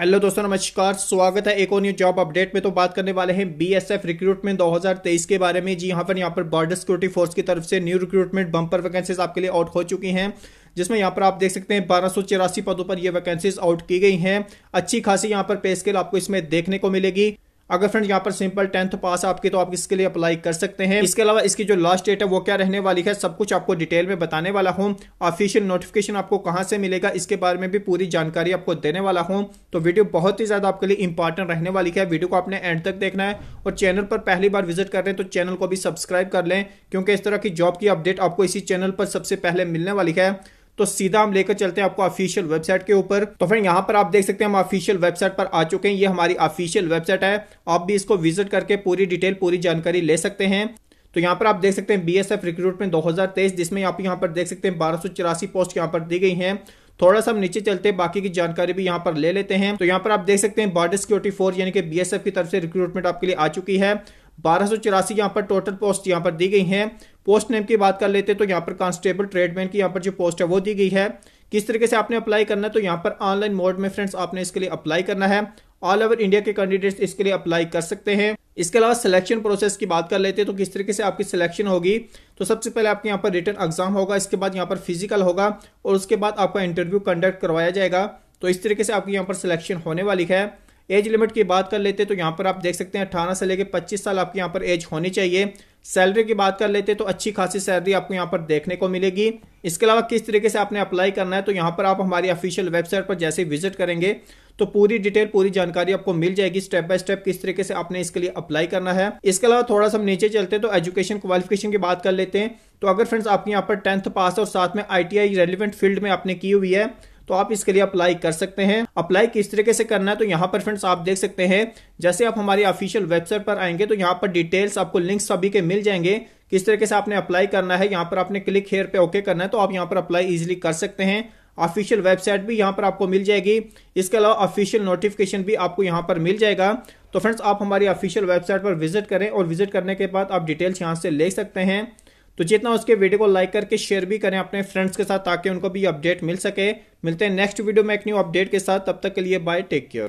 hello दोस्तों नमस्कार स्वागत है एक और न्यू जॉब अपडेट में तो बात करने वाले हैं बीएसएफ रिक्रूटमेंट 2023 के बारे में जी यहां पर यहाँ पर बॉर्डर सिक्योरिटी फोर्स की तरफ से न्यू रिक्रूटमेंट बम्पर वैकेंसीज आपके लिए आउट हो चुकी हैं जिसमें यहाँ पर आप देख सकते हैं बारह पदों पर यह वैकेंसीज आउट की गई है अच्छी खासी यहाँ पर पे स्केल आपको इसमें देखने को मिलेगी अगर फ्रेंड यहाँ पर सिंपल टेंथ पास आपके तो आप इसके लिए अप्लाई कर सकते हैं इसके अलावा इसकी जो लास्ट डेट है वो क्या रहने वाली है सब कुछ आपको डिटेल में बताने वाला हूँ ऑफिशियल नोटिफिकेशन आपको कहाँ से मिलेगा इसके बारे में भी पूरी जानकारी आपको देने वाला हूँ तो वीडियो बहुत ही ज़्यादा आपके लिए इंपॉर्टेंट रहने वाली है वीडियो को आपने एंड तक देखना है और चैनल पर पहली बार विजिट कर रहे हैं तो चैनल को भी सब्सक्राइब कर लें क्योंकि इस तरह की जॉब की अपडेट आपको इसी चैनल पर सबसे पहले मिलने वाली है तो सीधा हम लेकर चलते हैं आपको ऑफिशियल वेबसाइट के ऊपर तो फ्रेंड यहाँ पर आप देख सकते हैं हम ऑफिशियल वेबसाइट पर आ चुके हैं ये हमारी ऑफिशियल वेबसाइट है आप भी इसको विजिट करके पूरी डिटेल पूरी जानकारी ले सकते हैं तो यहाँ पर आप देख सकते हैं बी एस एफ रिक्रूटमेंट दो हजार तेईस जिसमें आप यहाँ पर देख सकते हैं बारह सौ पोस्ट यहाँ पर दी गई हैं थोड़ा सा हम नीचे चलते हैं बाकी की जानकारी भी यहाँ पर ले लेते हैं तो यहाँ पर आप देख सकते हैं बॉर्डर सिक्योरिटी फोर्स यानी कि बीएसएफ की तरफ से रिक्रूटमेंट आपके लिए आ चुकी है बारह सौ चौरासी यहाँ पर टोटल पोस्ट यहाँ पर दी गई हैं पोस्ट नेम की बात कर लेते हैं तो यहाँ पर कांस्टेबल ट्रेडमैन की यहाँ पर जो पोस्ट है वो दी गई है किस तरीके से आपने अप्लाई करना है तो यहाँ पर ऑनलाइन मोड में फ्रेंड्स आपने इसके लिए अप्लाई करना है ऑल ओवर इंडिया के कैंडिडेट्स इसके लिए अप्लाई कर सकते हैं इसके अलावा सिलेक्शन प्रोसेस की बात कर लेते हैं तो किस तरीके से आपकी सिलेक्शन होगी तो सबसे पहले आपके यहाँ पर रिटर्न एग्जाम होगा इसके बाद यहाँ पर फिजिकल होगा और उसके बाद आपका इंटरव्यू कंडक्ट करवाया जाएगा तो इस तरीके से आपकी यहाँ पर सिलेक्शन होने वाली है एज लिमिट की बात कर लेते तो यहाँ पर आप देख सकते हैं अठारह से लेकर पच्चीस साल आपके यहाँ पर एज होनी चाहिए सैलरी की बात कर लेते तो अच्छी खासी सैलरी आपको यहाँ पर देखने को मिलेगी इसके अलावा किस तरीके से आपने अप्लाई करना है तो यहाँ पर आप हमारी ऑफिशियल वेबसाइट पर जैसे विजिट करेंगे तो पूरी डिटेल पूरी जानकारी आपको मिल जाएगी स्टेप बाय स्टेप किस तरीके से आपने इसके लिए अप्लाई करना है इसके अलावा थोड़ा सा नीचे चलते हैं तो एजुकेशन क्वालिफिकेशन की बात कर लेते हैं तो अगर फ्रेंड्स आपके यहाँ पर टेंथ पास और साथ में आई रेलिवेंट फील्ड में आपने की हुई है तो आप इसके लिए अप्लाई कर सकते हैं अप्लाई किस तरीके से करना है तो यहाँ पर फ्रेंड्स आप देख सकते हैं जैसे आप हमारी ऑफिशियल वेबसाइट पर आएंगे तो यहाँ पर डिटेल्स आपको लिंक सभी के मिल जाएंगे किस तरीके से आपने अप्लाई करना है यहाँ पर आपने क्लिक हेयर पे ओके करना है तो आप यहाँ पर अप्लाई इजिली कर सकते हैं ऑफिशियल वेबसाइट भी यहाँ पर आपको मिल जाएगी इसके अलावा ऑफिशियल नोटिफिकेशन भी आपको यहाँ पर मिल जाएगा तो फ्रेंड्स आप हमारी ऑफिशियल वेबसाइट पर विजिट करें और विजिट करने के बाद आप डिटेल्स यहाँ से ले सकते हैं तो जितना उसके वीडियो को लाइक करके शेयर भी करें अपने फ्रेंड्स के साथ ताकि उनको भी अपडेट मिल सके मिलते हैं नेक्स्ट वीडियो में एक न्यू अपडेट के साथ तब तक के लिए बाय टेक केयर